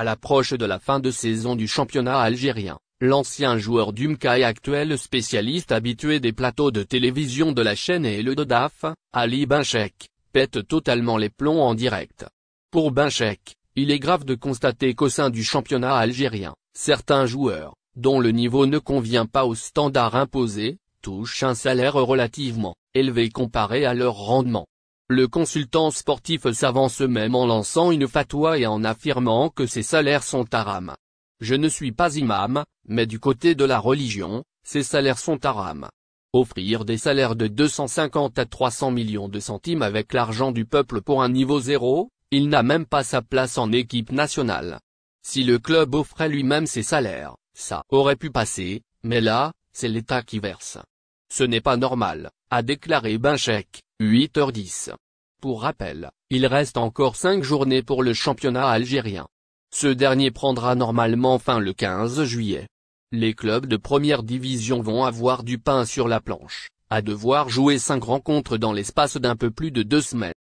À l'approche de la fin de saison du championnat algérien, l'ancien joueur d'Umka et actuel spécialiste habitué des plateaux de télévision de la chaîne et le Dodaf, Ali Benchek, pète totalement les plombs en direct. Pour Benchek, il est grave de constater qu'au sein du championnat algérien, certains joueurs, dont le niveau ne convient pas aux standards imposés, touchent un salaire relativement élevé comparé à leur rendement. Le consultant sportif s'avance même en lançant une fatwa et en affirmant que ses salaires sont haram. Je ne suis pas imam, mais du côté de la religion, ses salaires sont haram. Offrir des salaires de 250 à 300 millions de centimes avec l'argent du peuple pour un niveau zéro, il n'a même pas sa place en équipe nationale. Si le club offrait lui-même ses salaires, ça aurait pu passer, mais là, c'est l'État qui verse. Ce n'est pas normal, a déclaré Benchek, 8h10. Pour rappel, il reste encore 5 journées pour le championnat algérien. Ce dernier prendra normalement fin le 15 juillet. Les clubs de première division vont avoir du pain sur la planche, à devoir jouer 5 rencontres dans l'espace d'un peu plus de deux semaines.